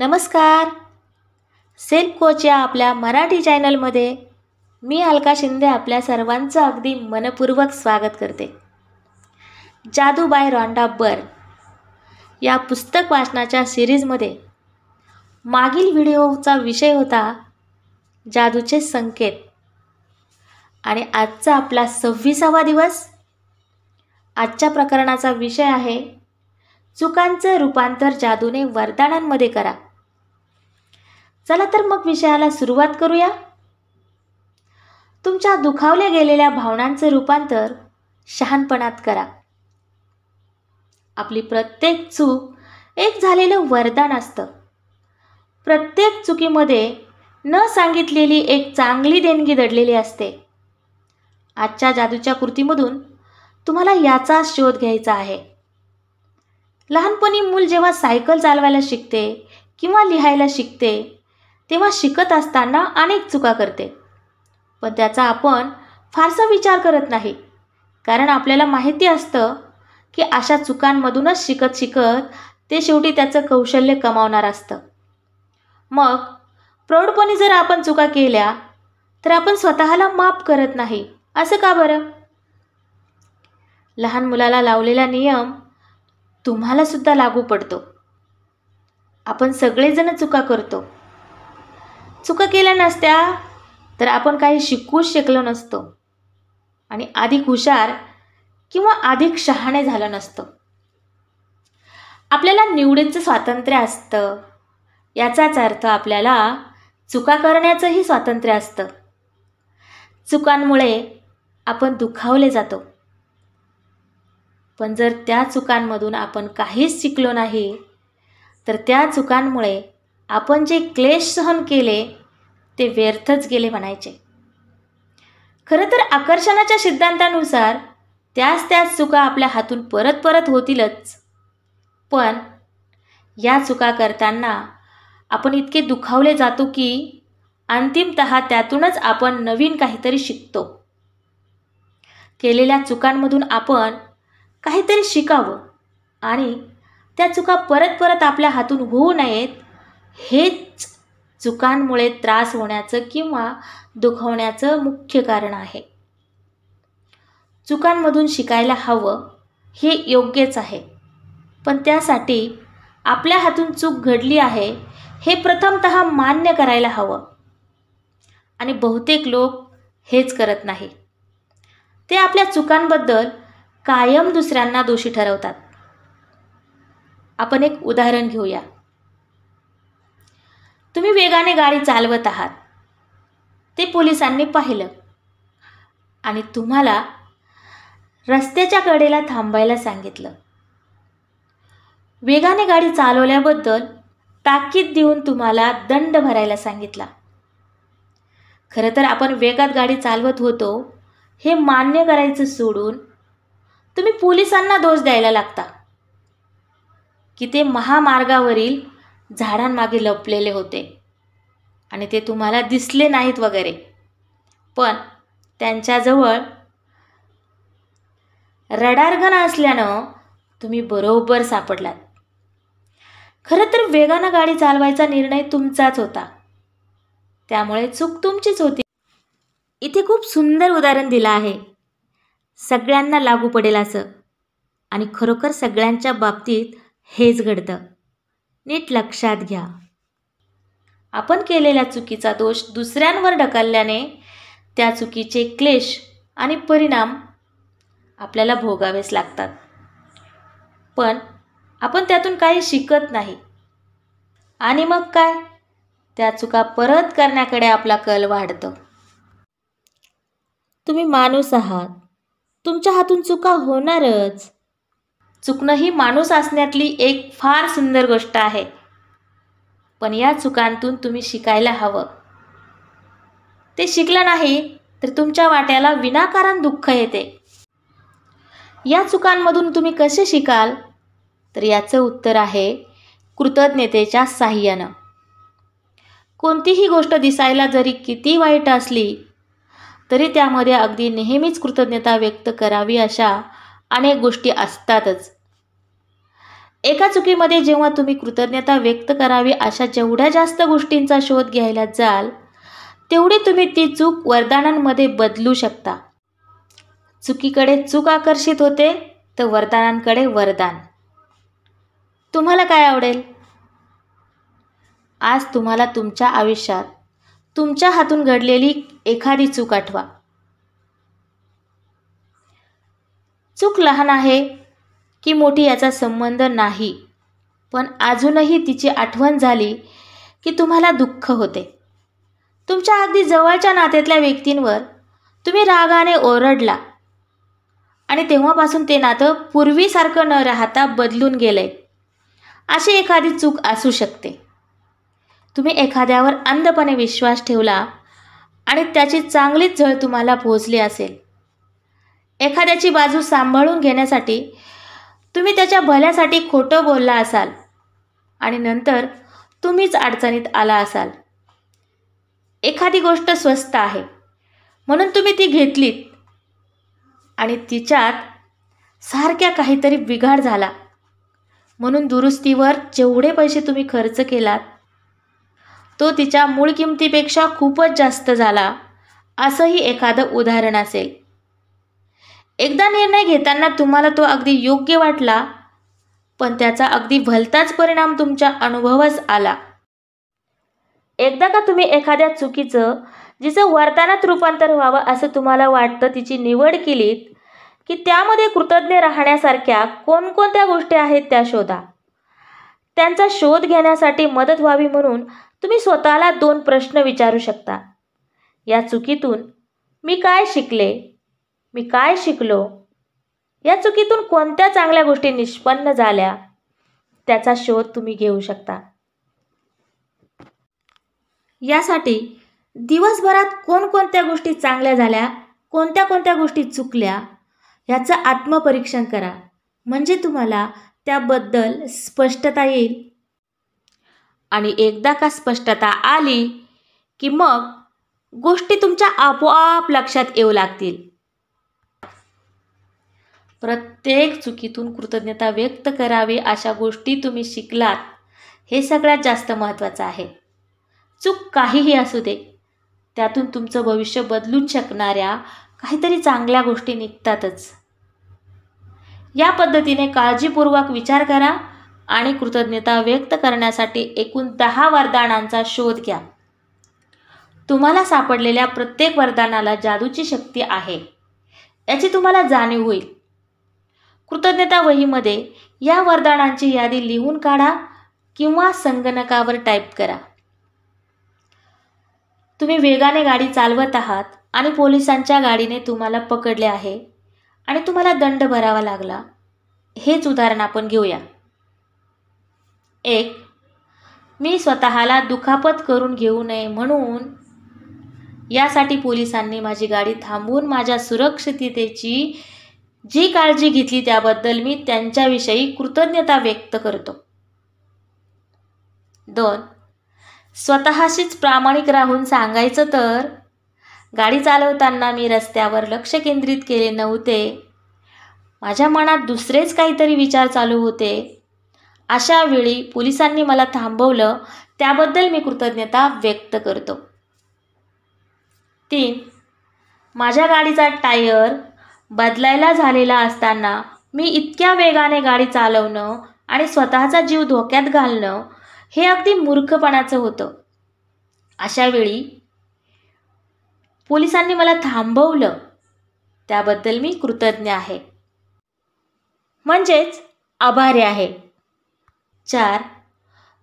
नमस्कार self coach या आपल्या मराठी चॅनलमध्ये मी अलका शिंदे आपल्या सर्वांचं अगदी मनपूर्वक स्वागत करते जादू बाय रॉन्डा बर या पुस्तक वाचनाच्या सिरीजमध्ये मागील व्हिडिओचा विषय होता जादूचे संकेत आणि आजचा आपला सव्वीसावा दिवस आजच्या प्रकरणाचा विषय आहे चुकांचं रूपांतर जादूने वरदानांमध्ये करा चला तर मग विषयाला सुरुवात करूया तुमच्या दुखावल्या गेलेल्या भावनांचं रूपांतर शहाणपणात करा आपली प्रत्येक चूक एक झालेलं वरदान असतं प्रत्येक चुकीमध्ये न सांगितलेली एक चांगली देणगी दडलेली असते आजच्या जादूच्या कृतीमधून तुम्हाला याचा शोध घ्यायचा आहे लहानपणी मूल जेव्हा सायकल चालवायला शिकते किंवा लिहायला शिकते तेव्हा शिकत असताना अनेक चुका करते पण त्याचा आपण फारसा विचार करत नाही कारण आपल्याला माहिती असतं की अशा चुकांमधूनच शिकत शिकत ते शेवटी त्याचं कौशल्य कमावणार असतं मग प्रौढपणे जर आपण चुका केल्या तर आपण स्वतःला माफ करत नाही असं का बरं लहान मुलाला लावलेला नियम तुम्हालासुद्धा लागू पडतो आपण सगळेजण चुका करतो चुका केल्या नसत्या तर आपण काही शिकूच शकलो नसतो आणि अधिक हुशार किंवा अधिक शहाणे झालं नसतं आपल्याला निवडीचं स्वातंत्र्य असतं याचाच अर्थ आपल्याला चुका करण्याचंही स्वातंत्र्य असतं चुकांमुळे आपण दुखावले जातो पण जर त्या चुकांमधून आपण काहीच शिकलो नाही तर त्या चुकांमुळे आपण जे क्लेश सहन केले ते व्यर्थच गेले म्हणायचे खरं तर आकर्षणाच्या सिद्धांतानुसार त्याच त्याच चुका आपल्या हातून परत परत होतीलच पण या चुका करताना आपण इतके दुखावले जातो की अंतिमत त्यातूनच आपण नवीन काहीतरी शिकतो केलेल्या चुकांमधून आपण काहीतरी शिकावं आणि त्या चुका परत परत आपल्या हातून होऊ नयेत हेच चुकांमुळे त्रास होण्याचं किंवा दुखवण्याचं मुख्य कारण आहे चुकांमधून शिकायला हवं हे योग्यच आहे पण त्यासाठी आपल्या हातून चूक घडली आहे हे प्रथमत मान्य करायला हवं आणि बहुतेक लोक हेच करत नाही ते आपल्या चुकांबद्दल कायम दुसऱ्यांना दोषी ठरवतात आपण एक उदाहरण घेऊया तुम्ही वेगाने गाडी चालवत आहात ते पोलिसांनी पाहिलं आणि तुम्हाला रस्त्याच्या कडेला थांबायला सांगितलं वेगाने गाडी चालवल्याबद्दल ताकीद देऊन तुम्हाला दंड भरायला सांगितला खरं तर आपण वेगात गाडी चालवत होतो हे मान्य करायचं सोडून तुम्ही पोलिसांना दोष द्यायला लागता की ते महामार्गावरील झाडांमागे लपलेले होते आणि ते तुम्हाला दिसले नाहीत वगैरे पण त्यांच्याजवळ रडारगन असल्यानं तुम्ही बरोबर सापडलात खरं तर वेगानं गाडी चालवायचा निर्णय तुमचाच होता त्यामुळे चूक तुमचीच होती इथे खूप सुंदर उदाहरण दिलं आहे सगळ्यांना लागू पडेल असं आणि खरोखर सगळ्यांच्या बाबतीत हेच घडतं नीट लक्षात घ्या आपण केलेल्या चुकीचा दोष दुसऱ्यांवर ढकलल्याने त्या चुकीचे क्लेश आणि परिणाम आपल्याला भोगावेच लागतात पण आपण त्यातून काही शिकत नाही आणि मग काय त्या चुका परत करण्याकडे आपला कल वाढतो तुम्ही माणूस आहात तुमच्या हातून चुका होणारच चुकणं ही माणूस असण्यातली एक फार सुंदर गोष्ट आहे पण या चुकांतून तुम्ही शिकायला हवं ते शिकलं नाही तर तुमच्या वाट्याला विनाकारण दुःख येते या चुकांमधून तुम्ही कसे शिकाल तर याचं उत्तर आहे कृतज्ञतेच्या साह्यानं कोणतीही गोष्ट दिसायला जरी किती वाईट असली तरी त्यामध्ये अगदी नेहमीच कृतज्ञता व्यक्त करावी अशा अनेक गोष्टी असतातच एका चुकीमध्ये जेव्हा तुम्ही कृतज्ञता व्यक्त करावी अशा जेवढ्या जास्त गोष्टींचा शोध घ्यायला जाल तेवढी तुम्ही ती चूक वरदानांमध्ये बदलू शकता चुकीकडे चूक आकर्षित होते तर वरदानांकडे वरदान तुम्हाला काय आवडेल आज तुम्हाला तुमच्या आयुष्यात तुमच्या हातून घडलेली एखादी चूक आठवा चूक लहान आहे की मोठी याचा संबंध नाही पण अजूनही तिची आठवण झाली की तुम्हाला दुःख होते तुमच्या अगदी जवळच्या नात्यातल्या व्यक्तींवर तुम्ही रागाने ओरडला आणि तेव्हापासून ते नातं पूर्वीसारखं न राहता बदलून गेलं आहे अशी एखादी चूक असू शकते तुम्ही एखाद्यावर अंधपणे विश्वास ठेवला आणि त्याची चांगलीच झळ तुम्हाला पोहोचली असेल एखाद्याची बाजू सांभाळून घेण्यासाठी तुम्ही त्याच्या भल्यासाठी खोटं बोलला असाल आणि नंतर तुम्हीच अडचणीत आला असाल एखादी गोष्ट स्वस्त आहे म्हणून तुम्ही ती घेतलीत आणि तिच्यात सारख्या काहीतरी बिघाड झाला म्हणून दुरुस्तीवर जेवढे पैसे तुम्ही खर्च केलात तो तिच्या मूळ किमतीपेक्षा खूपच जास्त झाला असंही एखादं उदाहरण असेल एकदा निर्णय घेताना तुम्हाला तो अगदी योग्य वाटला पण त्याचा अगदी भलताच परिणाम तुमच्या अनुभवच आला एकदा का तुम्ही एखाद्या चुकीचं जिचं वर्तनात रूपांतर व्हावं असं तुम्हाला वाटतं तिची निवड केलीत की त्यामध्ये कृतज्ञ राहण्यासारख्या कोणकोणत्या गोष्टी आहेत त्या शोधा त्यांचा शोध घेण्यासाठी मदत व्हावी म्हणून तुम्ही स्वतःला दोन प्रश्न विचारू शकता या चुकीतून मी काय शिकले मी काय शिकलो या चुकीतून कोणत्या चांगल्या गोष्टी निष्पन्न झाल्या त्याचा शोध तुम्ही घेऊ शकता यासाठी दिवसभरात कोणकोणत्या गोष्टी चांगल्या झाल्या कोणत्या कोणत्या गोष्टी चुकल्या ह्याचं आत्मपरीक्षण करा म्हणजे तुम्हाला त्याबद्दल स्पष्टता येईल आणि एकदा का स्पष्टता आली की मग गोष्टी तुमच्या आपोआप लक्षात येऊ लागतील प्रत्येक चुकीतून कृतज्ञता व्यक्त करावी अशा गोष्टी तुम्ही शिकलात हे सगळ्यात जास्त महत्त्वाचं आहे चूक काहीही असू दे त्यातून तुमचं भविष्य बदलून शकणाऱ्या काहीतरी चांगल्या गोष्टी निघतातच या पद्धतीने काळजीपूर्वक विचार करा आणि कृतज्ञता व्यक्त करण्यासाठी एकूण दहा वरदानांचा शोध घ्या तुम्हाला सापडलेल्या प्रत्येक वरदानाला जादूची शक्ती आहे याची तुम्हाला जाणीव होईल कृतज्ञता वहीमध्ये या वरदानांची यादी लिहून काढा किंवा संगणकावर टाईप करा तुम्ही वेगाने गाडी चालवत आहात आणि पोलिसांच्या गाडीने तुम्हाला पकडले आहे आणि तुम्हाला दंड भरावा लागला हेच उदाहरण आपण घेऊया एक मी स्वतःला दुखापत करून घेऊ नये म्हणून यासाठी पोलिसांनी माझी गाडी थांबवून माझ्या सुरक्षिततेची जी काळजी घेतली त्याबद्दल मी त्यांच्याविषयी कृतज्ञता व्यक्त करतो दोन स्वतःशीच प्रामाणिक राहून सांगायचं तर गाडी चालवताना मी रस्त्यावर लक्ष केंद्रित केले नव्हते माझ्या मनात दुसरेच काहीतरी विचार चालू होते अशा वेळी पोलिसांनी मला थांबवलं त्याबद्दल मी कृतज्ञता व्यक्त करतो तीन माझ्या गाडीचा टायर बदलायला झालेला असताना मी इतक्या वेगाने गाडी चालवणं आणि स्वतःचा जीव धोक्यात घालणं हे अगदी मूर्खपणाचं होतं अशा वेळी पोलिसांनी मला थांबवलं त्याबद्दल मी कृतज्ञ आहे म्हणजेच आभारी आहे चार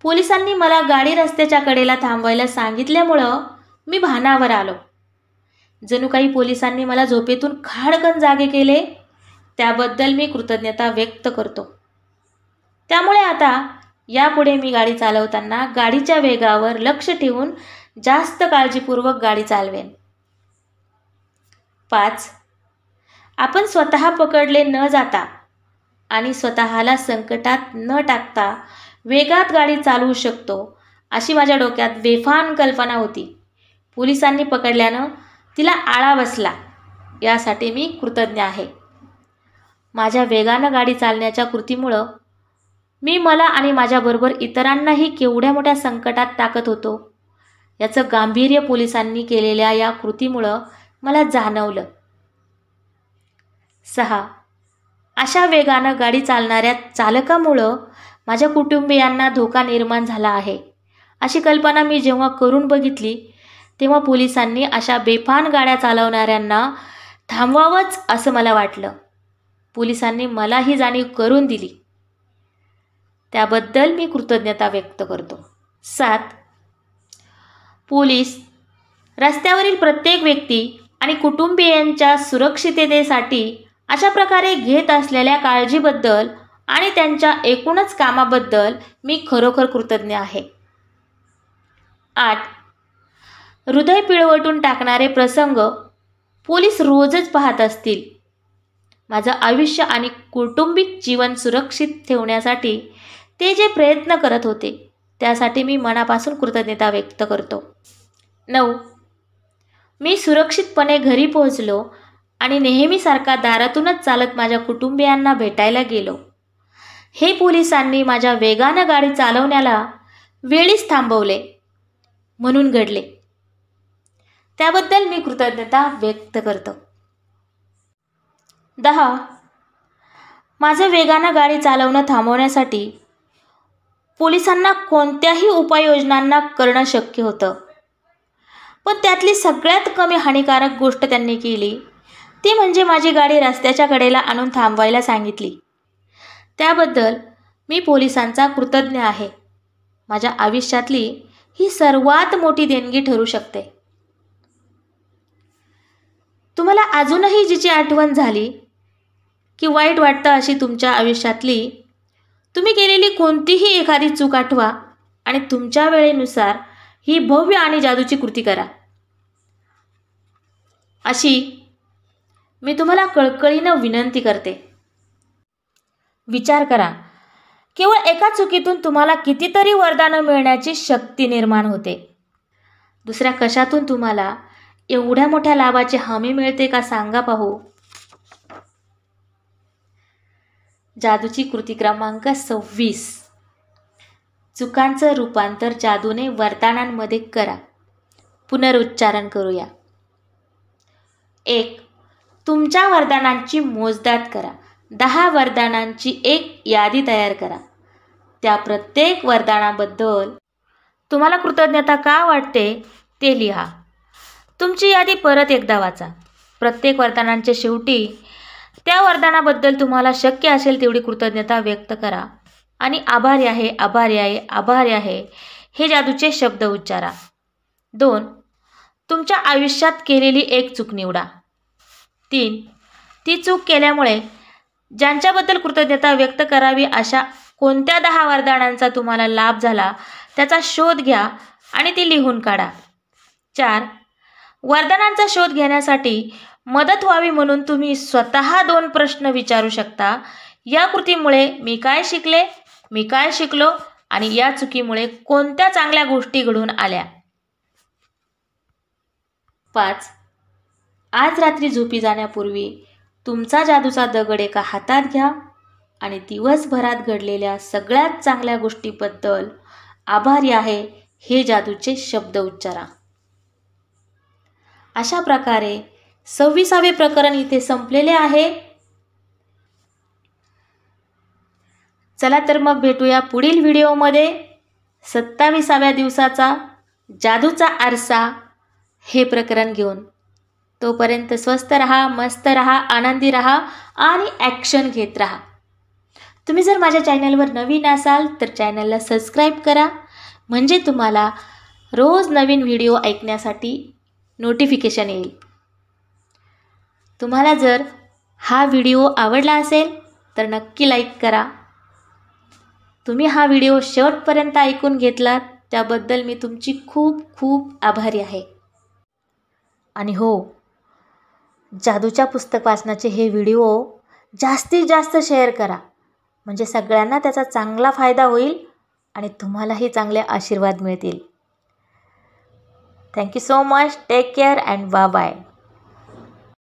पोलिसांनी मला गाडी रस्त्याच्या कडेला थांबवायला सांगितल्यामुळं मी भानावर आलो जणू काही पोलिसांनी मला झोपेतून खाडकन जागे केले त्याबद्दल मी कृतज्ञता व्यक्त करतो त्यामुळे आता यापुढे मी गाडी चालवताना गाडीच्या वेगावर लक्ष ठेवून जास्त काळजीपूर्वक गाडी चालवेन पाच आपण स्वतः पकडले न जाता आणि स्वतःला संकटात न टाकता वेगात गाडी चालवू शकतो अशी माझ्या डोक्यात बेफान कल्पना होती पोलिसांनी पकडल्यानं तिला आळा बसला यासाठी मी कृतज्ञ आहे माझ्या वेगानं गाडी चालण्याच्या कृतीमुळं मी मला आणि माझ्याबरोबर इतरांनाही केवढ्या मोठ्या संकटात टाकत होतो याचं गांभीर्य पोलिसांनी केलेल्या या कृतीमुळं मला जाणवलं सहा अशा वेगानं गाडी चालणाऱ्या चालकामुळं माझ्या कुटुंबियांना धोका निर्माण झाला आहे अशी कल्पना मी जेव्हा करून बघितली तेव्हा पोलिसांनी अशा बेफान गाड्या चालवणाऱ्यांना थांबवावंच असं मला वाटलं पोलिसांनी मला ही जाणीव करून दिली त्याबद्दल मी कृतज्ञता व्यक्त करतो सात पोलीस रस्त्यावरील प्रत्येक व्यक्ती आणि कुटुंबियांच्या सुरक्षिततेसाठी अशा प्रकारे घेत असलेल्या काळजीबद्दल आणि त्यांच्या एकूणच कामाबद्दल मी खरोखर कृतज्ञ आहे आठ हृदय पिळवटून टाकणारे प्रसंग पोलीस रोजच पाहत असतील माझं आयुष्य आणि कौटुंबिक जीवन सुरक्षित ठेवण्यासाठी ते जे प्रयत्न करत होते त्यासाठी मी मनापासून कृतज्ञता व्यक्त करतो नऊ मी सुरक्षितपणे घरी पोहोचलो आणि नेहमीसारखा दारातूनच चालत माझ्या कुटुंबियांना भेटायला गेलो हे पोलिसांनी माझ्या वेगानं गाडी चालवण्याला वेळीच थांबवले म्हणून घडले त्याबद्दल मी कृतज्ञता व्यक्त करतो दहा माझं वेगानं गाडी चालवणं थांबवण्यासाठी पोलिसांना कोणत्याही उपाययोजनांना करणं शक्य होतं पण त्यातली सगळ्यात कमी हानिकारक गोष्ट त्यांनी केली ती म्हणजे माझी गाडी रस्त्याच्या कडेला आणून थांबवायला सांगितली त्याबद्दल मी पोलिसांचा कृतज्ञ आहे माझ्या आयुष्यातली ही सर्वात मोठी देणगी ठरू शकते तुम्हाला अजूनही जिची आठवण झाली की वाईट वाटतं अशी तुमच्या आयुष्यातली तुम्ही केलेली कोणतीही एखादी चूक आठवा आणि तुमच्या वेळेनुसार ही भव्य आणि जादूची कृती करा अशी मी तुम्हाला कळकळीनं विनंती करते विचार करा केवळ एका चुकीतून तुम्हाला कितीतरी वरदानं मिळण्याची शक्ती निर्माण होते दुसऱ्या कशातून तुम्हाला एवढ्या मोठ्या लाभाची हमी मिळते का सांगा पाहू जादूची कृती क्रमांक सव्वीस चुकांचं रूपांतर जादूने वरदानांमध्ये करा पुनरुच्चारण करूया एक तुमच्या वरदानांची मोजदाद करा दहा वरदानांची एक यादी तयार करा त्या प्रत्येक वरदानाबद्दल तुम्हाला कृतज्ञता का वाटते ते लिहा तुमची यादी परत एकदा वाचा प्रत्येक वरदानांच्या शेवटी त्या वरदानाबद्दल तुम्हाला शक्य असेल तेवढी कृतज्ञता व्यक्त करा आणि आभारी आहे आभारी आहे आभारी आहे हे जादूचे शब्द उच्चारा दोन तुमच्या आयुष्यात केलेली एक चूक निवडा तीन ती चूक केल्यामुळे ज्यांच्याबद्दल कृतज्ञता व्यक्त करावी अशा कोणत्या दहा वरदानांचा तुम्हाला लाभ झाला त्याचा शोध घ्या आणि ती लिहून काढा चार वरदानांचा शोध घेण्यासाठी मदत व्हावी म्हणून तुम्ही स्वतः दोन प्रश्न विचारू शकता या कृतीमुळे मी काय शिकले मी काय शिकलो आणि या चुकीमुळे कोणत्या चांगल्या गोष्टी घडून आल्या पाच आज रात्री झोपी जाण्यापूर्वी तुमचा जादूचा दगड एका हातात घ्या आणि दिवसभरात घडलेल्या सगळ्यात चांगल्या गोष्टीबद्दल आभारी आहे हे जादूचे शब्द उच्चारा अशा प्रकारे सव्वीसावे प्रकरण इथे संपलेले आहे चला तर मग भेटूया पुढील व्हिडिओमध्ये सत्तावीसाव्या दिवसाचा जादूचा आरसा हे प्रकरण घेऊन तोपर्यंत स्वस्त राहा मस्त राहा आनंदी राहा आणि ॲक्शन घेत राहा तुम्ही जर माझ्या चॅनलवर नवीन असाल तर चॅनलला सबस्क्राईब करा म्हणजे तुम्हाला रोज नवीन व्हिडिओ ऐकण्यासाठी नोटिफिकेशन येईल तुम्हाला जर हा व्हिडिओ आवडला असेल तर नक्की लाईक करा तुम्ही हा व्हिडिओ शेवटपर्यंत ऐकून घेतलात त्याबद्दल मी तुमची खूप खूप आभारी आहे आणि हो जादूच्या पुस्तक वाचनाचे हे व्हिडिओ जास्तीत जास्त शेअर करा म्हणजे सगळ्यांना त्याचा चांगला फायदा होईल आणि तुम्हालाही चांगले आशीर्वाद मिळतील thank you so much take care and bye bye